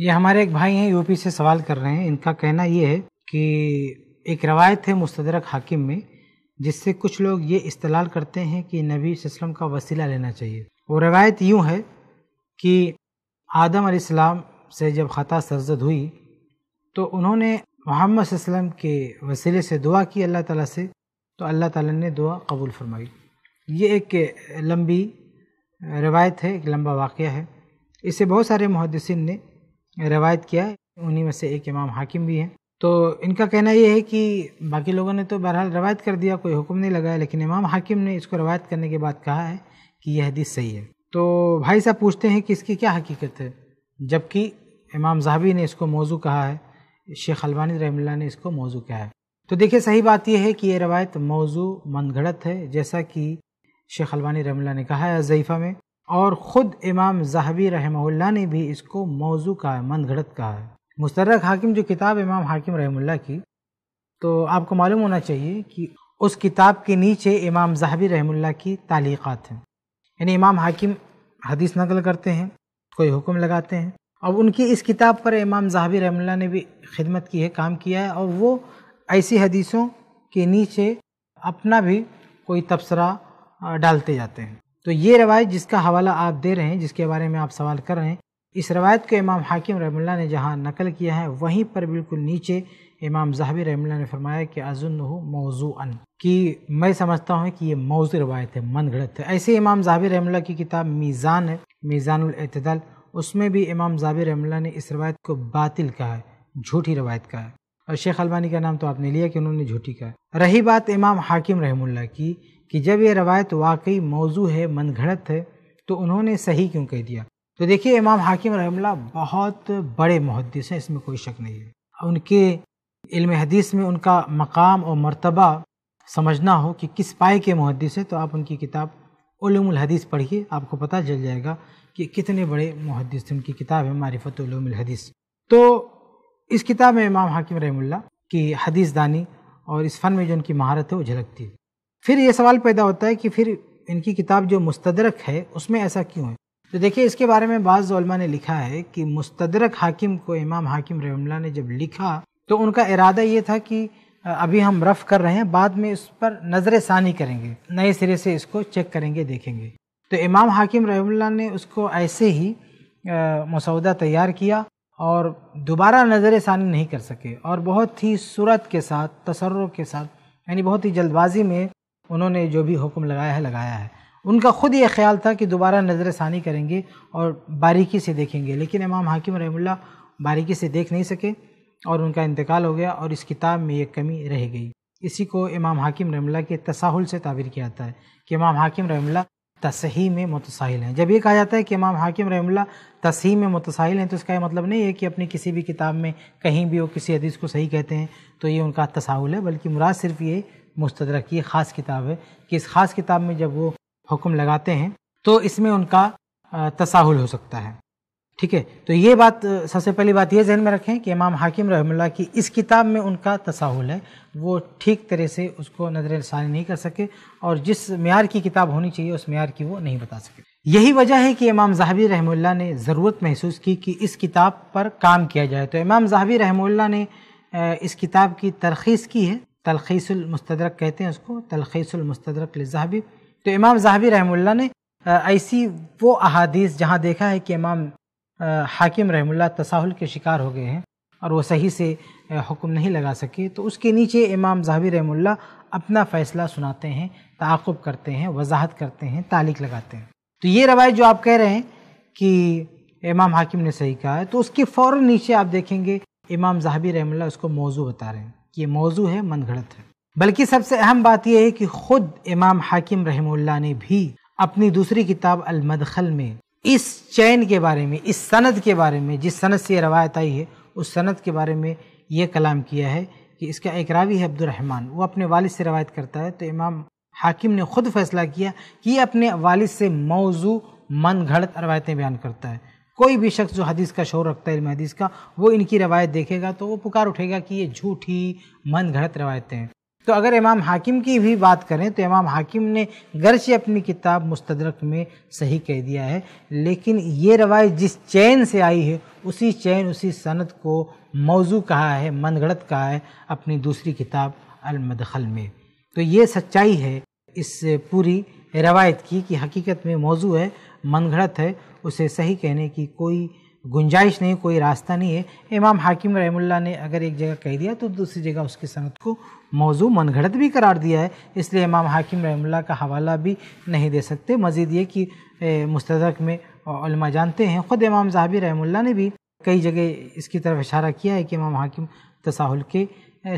ये हमारे एक भाई हैं यूपी से सवाल कर रहे हैं इनका कहना ये है कि एक रवायत है मुस्तरक हाकिम में जिससे कुछ लोग ये इस्तेलाल करते हैं कि नबी वसम का वसीला लेना चाहिए वो रवायत यूँ है कि आदम आसमाम से जब ख़ता सरजद हुई तो उन्होंने मोहम्मद के वसीले से दुआ की अल्लाह ताला से तो अल्लाह ताला ने दुआ कबूल फरमाई ये एक लंबी रवायत है एक लंबा वाक़ है इसे बहुत सारे मुहदसिन ने रवायत किया है उन्हीं में से एक इमाम हाकिम भी हैं तो इनका कहना यह है कि बाकी लोगों ने तो बहरहाल रवायत कर दिया कोई हुक्म नहीं लगाया लेकिन इमाम हाकिम ने इसको रवायत करने के बाद कहा है कि यह हदीस सही है तो भाई साहब पूछते हैं कि इसकी क्या हकीकत है जबकि इमाम जहाबी ने इसको मौजू कहा है शेख अलवानी रहमल्ला ने इसको मौजू कहा है तो देखिए सही बात यह है कि यह रवायत मौजू मनगढ़त है जैसा कि शेख अलवानी रहमल्ला ने कहा है ज़ीफ़ा में और ख़ुद इमाम जहवी रहमल्ला ने भी इसको मौजू कहा है घड़त कहा है मुश्तरक हाकिम जो किताब इमाम हाकिम रहमुल्ला की तो आपको मालूम होना चाहिए कि उस किताब के नीचे इमाम जहवी रहमुल्ला की तालीक़ात हैं यानी इमाम हाकिम हदीस नकल करते हैं कोई हुक्म लगाते हैं अब उनकी इस किताब पर इमाम जहाबी रहमुल्ला ने भी खिदमत की है काम किया है और वो ऐसी हदीसों के नीचे अपना भी कोई तबसरा डालते जाते हैं तो ये रवायत जिसका हवाला आप दे रहे हैं जिसके बारे में आप सवाल कर रहे हैं इस रवायत को इमाम हाकिम रहमल्ला ने जहाँ नकल किया है वहीं पर बिल्कुल नीचे इमाम जहाबी रहमल्ला ने फरमाया कि अजुन मौजू अन कि मैं समझता हूँ कि ये मौजू रवायत है मन गढ़त है ऐसे इमाम जहाबी रहमल्ला की किताब मीज़ान है मीज़ानतदल उसमें भी इमाम जहाबी रहमल्ला ने इस रवायत को बातिल कहा है झूठी रवायत कहा है और शेख अलबानी का नाम तो आपने लिया कि उन्होंने झूठी कहा रही बात इमाम हाकिम रहमुल्ला की कि जब ये रवायत वाकई मौजू है मन घड़त है तो उन्होंने सही क्यों कह दिया तो देखिए इमाम हाकिम रहमला बहुत बड़े मुहदस हैं इसमें कोई शक नहीं है उनके इल्म हदीस में उनका मकाम और मरतबा समझना हो कि किस पाए के मुहदस हैं तो आप उनकी किताब उलूमुल हदीस पढ़िए आपको पता चल जाएगा कि कितने बड़े मुहदस उनकी किताब है मारिफत हदीस तो इस किताब में इमाम हाकिम रहमुल्ला की हदीस दानी और इस फ़न में जो उनकी महारत है वो झलकती है फिर ये सवाल पैदा होता है कि फिर इनकी किताब जो मुस्तदरक है उसमें ऐसा क्यों है तो देखिए इसके बारे में बाज़लमा ने लिखा है कि मुस्तदरक हाकिम को इमाम हाकिम रहमल्ला ने जब लिखा तो उनका इरादा ये था कि अभी हम रफ़ कर रहे हैं बाद में इस पर नज़र षानी करेंगे नए सिरे से इसको चेक करेंगे देखेंगे तो इमाम हाकिम रहमल्ला ने उसको ऐसे ही मसौदा तैयार किया और दोबारा नज़र षानी नहीं कर सके और बहुत ही सूरत के साथ तसरों के साथ यानी बहुत ही जल्दबाजी में उन्होंने जो भी हुक्म लगाया है लगाया है उनका ख़ुद ये ख्याल था कि दोबारा नज़र षानी करेंगे और बारीकी से देखेंगे लेकिन इमाम हाकिम रहमुल्ला बारीकी से देख नहीं सके और उनका इंतकाल हो गया और इस किताब में ये कमी रह गई इसी को इमाम हाकिम रहमुल्ला के तसाहुल से ताबीर किया जाता है कि इमाम हाकिम रहमुल्ला तसही में मुतसाहिल हैं जब ये कहा जाता है कि इमाम हाकिम रहमुल्ला तसही में मुतसाहिल हैं तो इसका यह मतलब नहीं है कि अपनी किसी भी किताब में कहीं भी वो किसी हदीस को सही कहते हैं तो ये उनका तसाहुल है बल्कि मुराद सिर्फ ये मुस्तर की ख़ास किताब है कि इस ख़ास किताब में जब वो हुक्म लगाते हैं तो इसमें उनका तसाहुल हो सकता है ठीक है तो ये बात सबसे पहली बात ये जहन में रखें कि इमाम हाकिम रहमल्ला की इस किताब में उनका तसाहुल है वो ठीक तरह से उसको नजर नहीं कर सके और जिस मैार की किताब होनी चाहिए उस मैार की वो नहीं बता सके यही वजह है कि इमाम जहाबी रहमल्ला ने ज़रूरत महसूस की कि इस किताब पर काम किया जाए तो इमाम जहाबी रहमुल्ला ने इस किताब की तरखीज़ की है तलखीसमस्तरक कहते हैं उसको तलखीसमस्तरक लहबी तो इमाम जहाबी रहमुल्ला ने ऐसी वो अहादीस जहाँ देखा है कि इमाम हाकिम रहमुल्ला तसाहुल के शिकार हो गए हैं और वो सही से हुक्म नहीं लगा सके तो उसके नीचे इमाम जहाबी रहमुल्ला अपना फ़ैसला सुनाते हैं ताकुब करते हैं वजाहत करते हैं तालिक लगाते हैं तो ये रवायत जो आप कह रहे हैं कि इमाम हाकिम ने सही कहा है तो उसके फ़ौर नीचे आप देखेंगे इमाम जहाबी रहमुल्ला उसको मौजू बता रहे हैं ये मौजू है मनगढ़ंत है बल्कि सबसे अहम बात यह है कि खुद इमाम हाकिम रहमुल्ला ने भी अपनी दूसरी किताब मदखल में इस चैन के बारे में इस सनद के बारे में जिस सनद से रवायत आई है उस सनद के बारे में यह कलाम किया है कि इसका एक रावी है अब्दुलरहमान वो अपने वालिद से रवायत करता है तो इमाम हाकिम ने खुद फैसला किया कि अपने वालिद से मौजू मन घड़त रवायतें बयान करता है कोई भी शख्स जो हदीस का शोर रखता है इल्म हदीस का वो इनकी रवायत देखेगा तो वो पुकार उठेगा कि ये झूठी मन घड़त रवायतें हैं तो अगर इमाम हाकिम की भी बात करें तो इमाम हाकिम ने से अपनी किताब मुस्तदरक में सही कह दिया है लेकिन ये रवायत जिस चैन से आई है उसी चैन उसी सनत को मौजू कहा है मनगढ़त कहा है अपनी दूसरी किताब अलमदखल में तो ये सच्चाई है इस पूरी रवायत की कि हकीकत में मौजू है मनगढ़त है उसे सही कहने की कोई गुंजाइश नहीं कोई रास्ता नहीं है इमाम हाकिम रहमुल्ला ने अगर एक जगह कह दिया तो दूसरी जगह उसकी सनत को मौजू मनगढ़ भी करार दिया है इसलिए इमाम हाकिम रहमुल्ला का हवाला भी नहीं दे सकते मज़ीद ये कि मुस्तक में जानते हैं ख़ुद इमाम जहाबी रहमुल्ला ने भी कई जगह इसकी तरफ इशारा किया है कि इमाम हाकिम तसाहुल के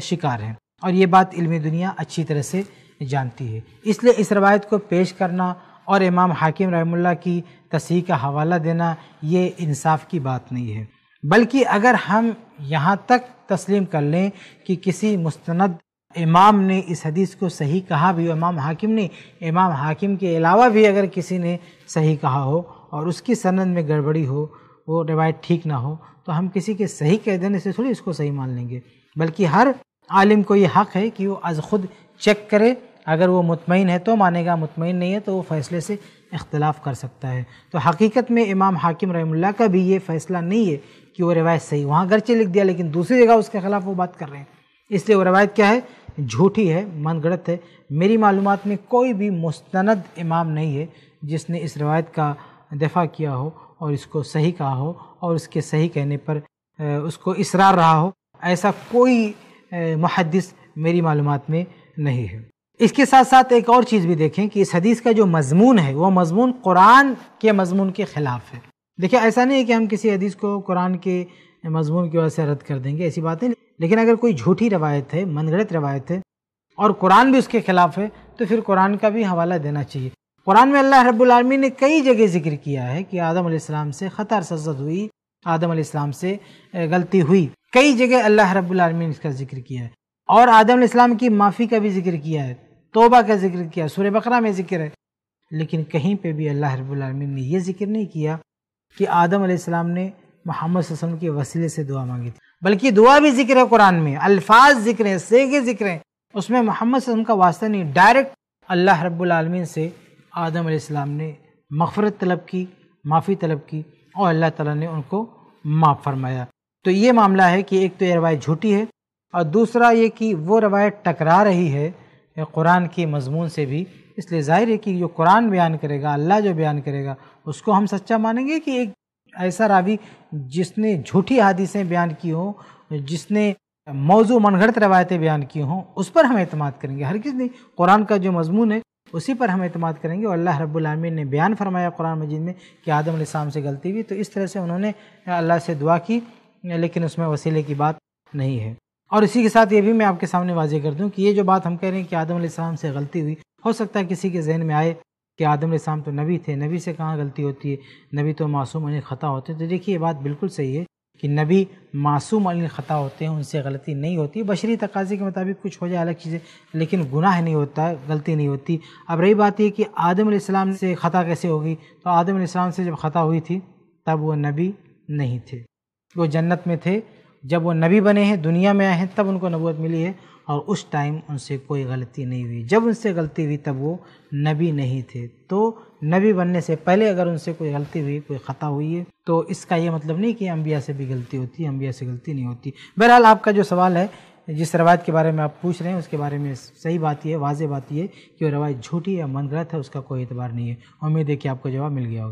शिकार हैं और ये बात इल्मी दुनिया अच्छी तरह से जानती है इसलिए इस रवायत को पेश करना और इमाम हाकिम रहमुल्ला की तसी का हवाला देना ये इंसाफ की बात नहीं है बल्कि अगर हम यहाँ तक तस्लीम कर लें कि किसी मुस्ंद इमाम ने इस हदीस को सही कहा भी इमाम हाकिम ने इमाम हाकिम के अलावा भी अगर किसी ने सही कहा हो और उसकी सनद में गड़बड़ी हो वो रिवायत ठीक ना हो तो हम किसी के सही कह देने से थोड़ी इसको सही मान लेंगे बल्कि हर आलिम को ये हक़ है कि वो अज़ ख़ुद चेक करे अगर वो मुतमिन है तो मानेगा मुतमिन नहीं है तो वो फ़ैसले से इख्तलाफ कर सकता है तो हकीकत में इमाम हाकिम रहमुल्ला का भी ये फ़ैसला नहीं है कि वो रिवायत सही वहाँ गर्चे लिख दिया लेकिन दूसरी जगह उसके ख़िलाफ़ वो बात कर रहे हैं इसलिए वो रवायत क्या है झूठी है मन गलत है मेरी मालूम में कोई भी मुस्ंद इमाम नहीं है जिसने इस रवायत का दफा किया हो और इसको सही कहा हो और उसके सही कहने पर उसको इसरार रहा हो ऐसा कोई मुहदस मेरी मालूम में नहीं है इसके साथ साथ एक और चीज़ भी देखें कि इस हदीस का जो मजमून है वह मजमून कुरान के मजमून के ख़िलाफ़ है देखिए ऐसा नहीं है कि हम किसी हदीस को कुरान के मजमून की वजह से रद्द कर देंगे ऐसी बात नहीं लेकिन अगर कोई झूठी रवायत है मनगढ़ रवायत है और कुरान भी उसके खिलाफ है तो फिर कुरान का भी हवाला देना चाहिए कुरान में अल्लाह रब्लमी ने कई जगह जिक्र किया है कि आदम आसमाम से ख़तर सजद हुई आदम आसमाम से गलती हुई कई जगह अल्लाह रब्लमी ने इसका जिक्र किया है और आदम इस्लाम की माफ़ी का भी जिक्र किया है तोबा का जिक्र किया सुर बकरा में जिक्र है लेकिन कहीं पे भी अल्लाह रबालमीन ने यह जिक्र नहीं किया कि आदम आसमाम ने मोहम्मद वसल्लम के वसीले से दुआ मांगी थी बल्कि दुआ भी जिक्र है कुरान में अल्फाज जिक्र हैं सेगे जिक्र हैं उसमें मोहम्मद वसल्लम का वास्ता नहीं डायरेक्ट अल्लाह रबालमीन से आदम आसमाम ने मफ़रत तलब की माफ़ी तलब की और अल्लाह तला ने उनको माफ़ फरमाया तो ये मामला है कि एक तो ये रवायत झूठी है और दूसरा ये कि वो रवायत टकरा रही है कुरान के मजमून से भी इसलिए जाहिर है कि जो कुरान बयान करेगा अल्लाह जो बयान करेगा उसको हम सच्चा मानेंगे कि एक ऐसा रावी जिसने झूठी हादिसें बयान की हों जिसने मौजू मनगढ़ रवायतें बयान की हों उस पर हम अतमाद करेंगे हर किसी नहीं कुरान का जो मजमून है उसी पर हम अतमाद करेंगे और अल्लाह रब्लमीन ने बयान फरमाया कुरान मजीद में कि आदम इस्लाम से गलती हुई तो इस तरह से उन्होंने अल्लाह से दुआ की लेकिन उसमें वसीले की बात नहीं है और इसी के साथ ये भी मैं आपके सामने वाजे कर दूं कि ये जो बात हम कह रहे हैं कि आदम आसमाम से गलती हुई हो सकता है किसी के जहन में आए कि आदम आसमाम तो नबी थे नबी से कहाँ गलती होती है नबी तो मासूम अन ख़ता होते हैं तो देखिए ये बात बिल्कुल सही है कि नबी मासूम अन ख़ता होते हैं उनसे गलती नहीं होती बशरी तकाजे के मुताबिक कुछ हो जाए अलग चीज़ें लेकिन गुनाह नहीं होता गलती नहीं होती अब रही बात यह कि आदम आसमाम से ख़ता कैसे होगी तो आदम आसमाम से जब ख़ा हुई थी तब वो नबी नहीं थे वो जन्नत में थे जब वो नबी बने हैं दुनिया में आए हैं तब उनको नबूत मिली है और उस टाइम उनसे कोई गलती नहीं हुई जब उनसे गलती हुई तब वो नबी नहीं थे तो नबी बनने से पहले अगर उनसे कोई गलती हुई कोई ख़ता हुई है तो इसका ये मतलब नहीं कि अम्बिया से भी गलती होती है अम्बिया से गलती नहीं होती बहरहाल आपका जो सवाल है जिस रवायत के बारे में आप पूछ रहे हैं उसके बारे में सही बात यह वाजे बात यह कि वो रवायत झूठी या मनगढ़ंत है उसका कोई एतबार नहीं है उम्मीद है कि आपको जवाब मिल गया होगा